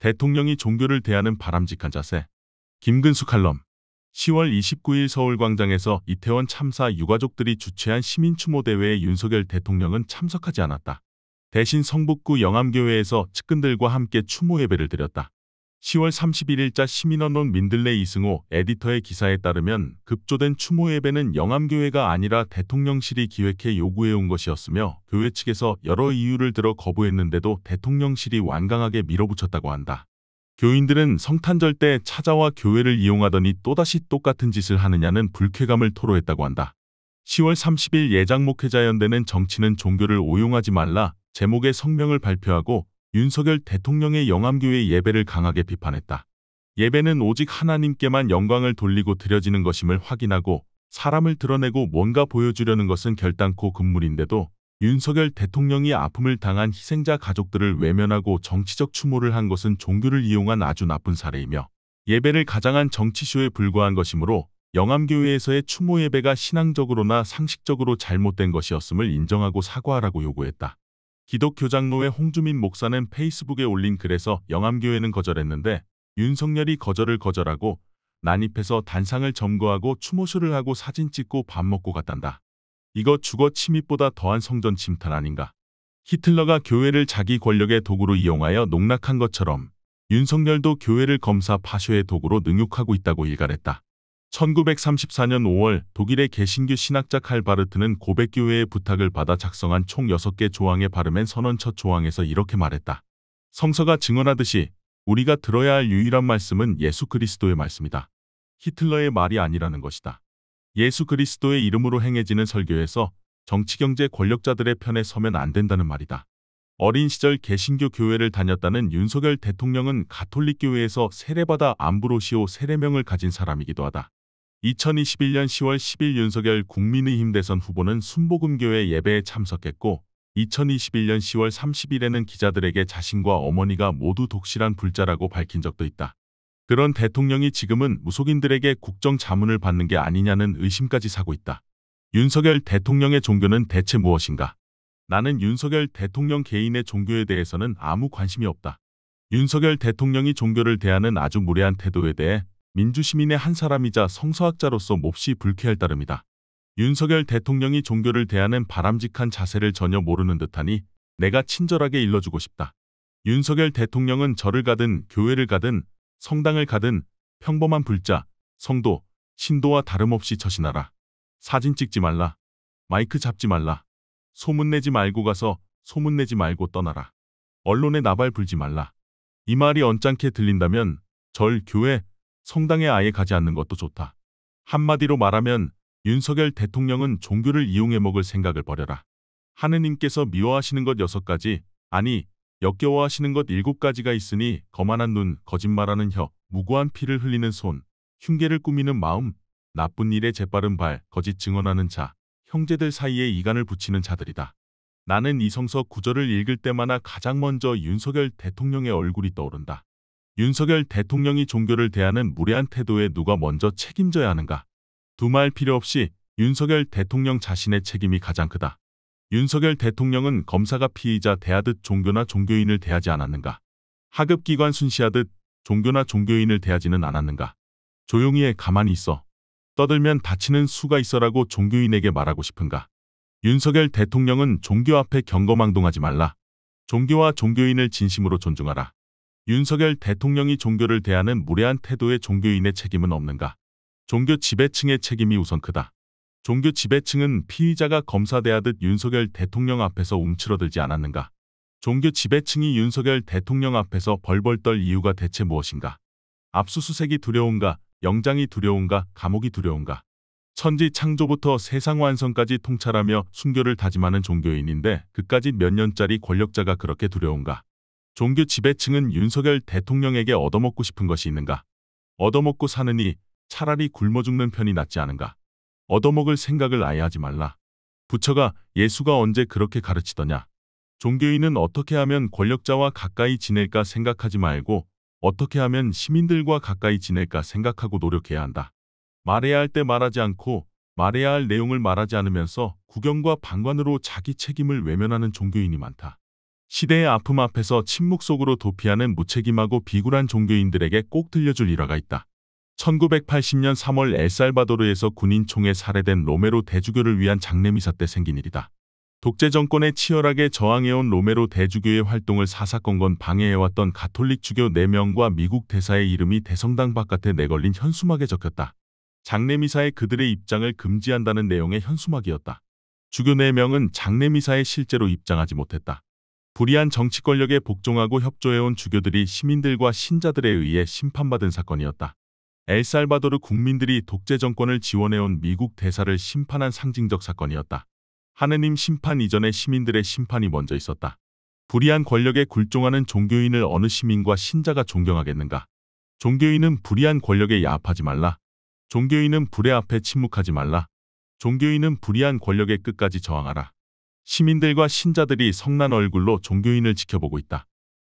대통령이 종교를 대하는 바람직한 자세. 김근수 칼럼. 10월 29일 서울광장에서 이태원 참사 유가족들이 주최한 시민추모대회에 윤석열 대통령은 참석하지 않았다. 대신 성북구 영암교회에서 측근들과 함께 추모 예배를 드렸다. 10월 31일자 시민언론 민들레 이승호 에디터의 기사에 따르면 급조된 추모 예배는 영암교회가 아니라 대통령실이 기획해 요구해온 것이었으며 교회 측에서 여러 이유를 들어 거부했는데도 대통령실이 완강하게 밀어붙였다고 한다. 교인들은 성탄절 때 찾아와 교회를 이용하더니 또다시 똑같은 짓을 하느냐는 불쾌감을 토로했다고 한다. 10월 30일 예장목회자연대는 정치는 종교를 오용하지 말라 제목의 성명을 발표하고 윤석열 대통령의 영암교회 예배를 강하게 비판했다. 예배는 오직 하나님께만 영광을 돌리고 드려지는 것임을 확인하고 사람을 드러내고 뭔가 보여주려는 것은 결단코 금물인데도 윤석열 대통령이 아픔을 당한 희생자 가족들을 외면하고 정치적 추모를 한 것은 종교를 이용한 아주 나쁜 사례이며 예배를 가장한 정치쇼에 불과한 것이므로 영암교회에서의 추모 예배가 신앙적으로나 상식적으로 잘못된 것이었음을 인정하고 사과하라고 요구했다. 기독교장로의 홍주민 목사는 페이스북에 올린 글에서 영암교회는 거절했는데 윤석열이 거절을 거절하고 난입해서 단상을 점거하고 추모쇼를 하고 사진 찍고 밥 먹고 갔단다. 이거 주거 침입보다 더한 성전 침탈 아닌가. 히틀러가 교회를 자기 권력의 도구로 이용하여 농락한 것처럼 윤석열도 교회를 검사 파쇼의 도구로 능욕하고 있다고 일갈했다. 1934년 5월 독일의 개신교 신학자 칼바르트는 고백교회의 부탁을 받아 작성한 총 6개 조항에 발음엔 선언 첫 조항에서 이렇게 말했다. 성서가 증언하듯이 우리가 들어야 할 유일한 말씀은 예수 그리스도의 말씀이다. 히틀러의 말이 아니라는 것이다. 예수 그리스도의 이름으로 행해지는 설교에서 정치경제 권력자들의 편에 서면 안 된다는 말이다. 어린 시절 개신교 교회를 다녔다는 윤석열 대통령은 가톨릭 교회에서 세례받아 암브로시오 세례명을 가진 사람이기도 하다. 2021년 10월 10일 윤석열 국민의힘 대선 후보는 순복음교회 예배에 참석했고 2021년 10월 30일에는 기자들에게 자신과 어머니가 모두 독실한 불자라고 밝힌 적도 있다. 그런 대통령이 지금은 무속인들에게 국정 자문을 받는 게 아니냐는 의심까지 사고 있다. 윤석열 대통령의 종교는 대체 무엇인가? 나는 윤석열 대통령 개인의 종교에 대해서는 아무 관심이 없다. 윤석열 대통령이 종교를 대하는 아주 무례한 태도에 대해 민주시민의 한 사람이자 성서학자로서 몹시 불쾌할 따름이다. 윤석열 대통령이 종교를 대하는 바람직한 자세를 전혀 모르는 듯하니 내가 친절하게 일러주고 싶다. 윤석열 대통령은 절을 가든 교회를 가든 성당을 가든 평범한 불자, 성도, 신도와 다름없이 처신하라. 사진 찍지 말라. 마이크 잡지 말라. 소문내지 말고 가서 소문내지 말고 떠나라. 언론에 나발 불지 말라. 이 말이 언짢게 들린다면 절, 교회, 성당에 아예 가지 않는 것도 좋다. 한마디로 말하면 윤석열 대통령은 종교를 이용해 먹을 생각을 버려라. 하느님께서 미워하시는 것 여섯 가지, 아니 역겨워하시는 것 일곱 가지가 있으니 거만한 눈, 거짓말하는 혀, 무고한 피를 흘리는 손, 흉계를 꾸미는 마음, 나쁜 일에 재빠른 발, 거짓 증언하는 자, 형제들 사이에 이간을 붙이는 자들이다. 나는 이성서 구절을 읽을 때마다 가장 먼저 윤석열 대통령의 얼굴이 떠오른다. 윤석열 대통령이 종교를 대하는 무례한 태도에 누가 먼저 책임져야 하는가? 두 말 필요 없이 윤석열 대통령 자신의 책임이 가장 크다. 윤석열 대통령은 검사가 피의자 대하듯 종교나 종교인을 대하지 않았는가? 하급기관 순시하듯 종교나 종교인을 대하지는 않았는가? 조용히 해 가만히 있어. 떠들면 다치는 수가 있어라고 종교인에게 말하고 싶은가? 윤석열 대통령은 종교 앞에 경거망동하지 말라. 종교와 종교인을 진심으로 존중하라. 윤석열 대통령이 종교를 대하는 무례한 태도에 종교인의 책임은 없는가? 종교 지배층의 책임이 우선 크다. 종교 지배층은 피의자가 검사대하듯 윤석열 대통령 앞에서 움츠러들지 않았는가? 종교 지배층이 윤석열 대통령 앞에서 벌벌 떨 이유가 대체 무엇인가? 압수수색이 두려운가? 영장이 두려운가? 감옥이 두려운가? 천지 창조부터 세상 완성까지 통찰하며 순교를 다짐하는 종교인인데 그까지 몇 년짜리 권력자가 그렇게 두려운가? 종교 지배층은 윤석열 대통령에게 얻어먹고 싶은 것이 있는가? 얻어먹고 사느니 차라리 굶어 죽는 편이 낫지 않은가? 얻어먹을 생각을 아예 하지 말라. 부처가 예수가 언제 그렇게 가르치더냐? 종교인은 어떻게 하면 권력자와 가까이 지낼까 생각하지 말고 어떻게 하면 시민들과 가까이 지낼까 생각하고 노력해야 한다. 말해야 할 때 말하지 않고 말해야 할 내용을 말하지 않으면서 구경과 방관으로 자기 책임을 외면하는 종교인이 많다. 시대의 아픔 앞에서 침묵 속으로 도피하는 무책임하고 비굴한 종교인들에게 꼭 들려줄 일화가 있다. 1980년 3월 엘살바도르에서 군인총에 살해된 로메로 대주교를 위한 장례미사 때 생긴 일이다. 독재 정권에 치열하게 저항해온 로메로 대주교의 활동을 사사건건 방해해왔던 가톨릭 주교 4명과 미국 대사의 이름이 대성당 바깥에 내걸린 현수막에 적혔다. 장례미사에 그들의 입장을 금지한다는 내용의 현수막이었다. 주교 4명은 장례미사에 실제로 입장하지 못했다. 불의한 정치 권력에 복종하고 협조해온 주교들이 시민들과 신자들에 의해 심판받은 사건이었다. 엘살바도르 국민들이 독재 정권을 지원해온 미국 대사를 심판한 상징적 사건이었다. 하느님 심판 이전에 시민들의 심판이 먼저 있었다. 불의한 권력에 굴종하는 종교인을 어느 시민과 신자가 존경하겠는가? 종교인은 불의한 권력에 야합하지 말라. 종교인은 불의 앞에 침묵하지 말라. 종교인은 불의한 권력에 끝까지 저항하라. 시민들과 신자들이 성난 얼굴로 종교인을 지켜보고 있다.